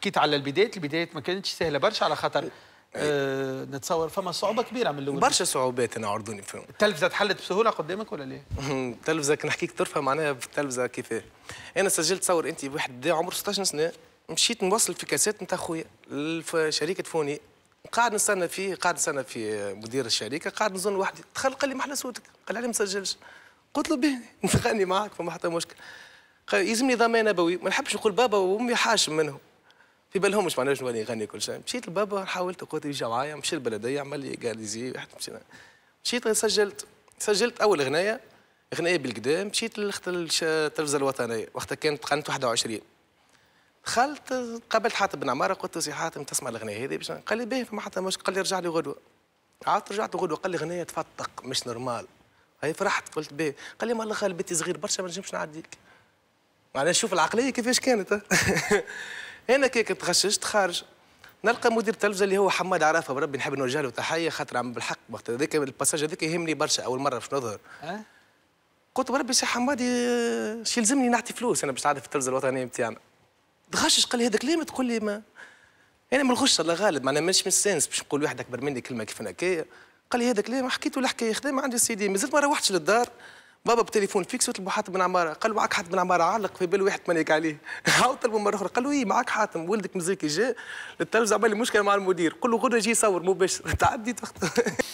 حكيت على البداية البداية ما كانتش سهلة برشا على خاطر أه نتصور فما صعوبه كبيره من الاول برشا صعوبات انا عرضوني فيهم التلفزه تحلت بسهوله قدامك ولا ليه؟ التلفزه كنحكيك طرفه معناها في التلفزه كيفاه انا سجلت تصور انت واحد عمره 16 سنه مشيت نوصل في كاسات نتاع خويا لشركه فوني قاعد نستنى فيه قاعد نستنى في مدير الشركه قاعد نظن وحدي دخل قال لي احلى صوتك قال لي ما نسجلش قلت له باهي نغني معاك فما حتى مشكل يلزمني ضمان ابوي ما نحبش نقول بابا وامي حاشم منهم في بالهم مش معناها شنو نغني كل شيء مشيت لبابا حاولت قلت يجي معايا مشي البلديه عمل لي لي مشينا مشيت سجلت سجلت اول اغنيه اغنيه بالقدام مشيت التلفزه الوطنيه وقتها كانت قناه 21 دخلت قابلت حاتم بن عماره قلت له سي حاتم تسمع الاغنيه هذه باش قال لي باهي فما حتى مش قال لي رجع لي غدوه عاد رجعت غدوه قال لي اغنيه تفتق مش نورمال هاي فرحت قلت باهي قال لي الله خال بيتي صغير برشا ما نجمش نعديك معناها شوف العقليه كيفاش كانت انا كي كنت غششت خارج نلقى مدير التلفزه اللي هو حماد عرفه بربي نحب نوجه له تحيه خاطر عم بالحق وقت هذاك الباساج هذاك يهمني برشا اول مره باش نظهر أه؟ قلت بربي سي حمادي شي يلزمني نعطي فلوس انا باش نعرف التلفزه الوطنيه نتاعنا تغشش قال لي هذاك ليه ما تقول لي ما انا من الغش الله غالب معناها من السنس باش نقول واحد اكبر مني كلمه كيف هكايا قال لي هذاك ليه ما حكيت له الحكايه خدام عندي سيدي مازلت ما روحتش للدار بابا بتليفون فيكس صوت حاتم بن عماره قال له معك حاتم بن عماره علق في بال واحد مليق عليه هاو طلبوا مره اخرى قال له اي معك حاتم ولدك مزيكي جاء للتلفزه عمل مشكله مع المدير قل له غدا جي صور مباشر تعديت وقت